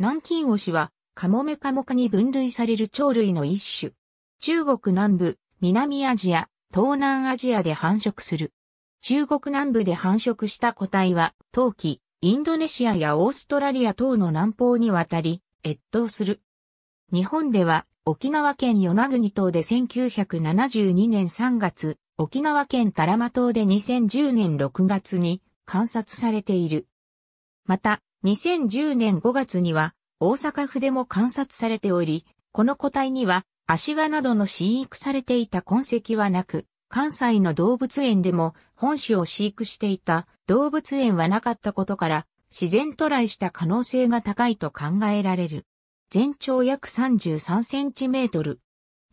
南京牛は、カモメカモ科に分類される鳥類の一種。中国南部、南アジア、東南アジアで繁殖する。中国南部で繁殖した個体は、冬季、インドネシアやオーストラリア等の南方に渡り、越冬する。日本では、沖縄県与那国島で1972年3月、沖縄県多良間島で2010年6月に観察されている。また、2010年5月には大阪府でも観察されており、この個体には、足輪などの飼育されていた痕跡はなく、関西の動物園でも本種を飼育していた動物園はなかったことから、自然トライした可能性が高いと考えられる。全長約33センチメートル。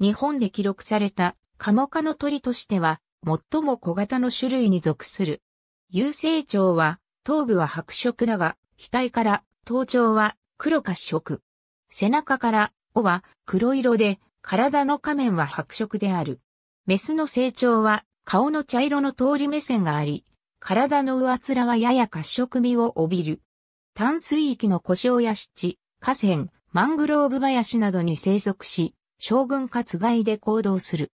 日本で記録されたカモ科の鳥としては、最も小型の種類に属する。有生長は、頭部は白色だが、額から頭頂は黒褐色。背中から尾は黒色で、体の下面は白色である。メスの成長は顔の茶色の通り目線があり、体の上面はやや褐色味を帯びる。淡水域の故障や湿地、河川、マングローブ林などに生息し、将軍かつがいで行動する。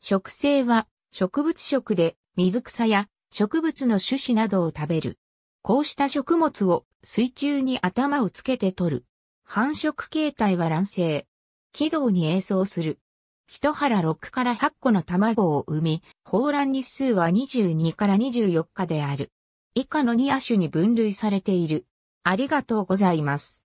植生は植物食で水草や植物の種子などを食べる。こうした食物を水中に頭をつけて取る。繁殖形態は卵生。軌道に映像する。一腹6から8個の卵を産み、放卵日数は22から24日である。以下の2亜種に分類されている。ありがとうございます。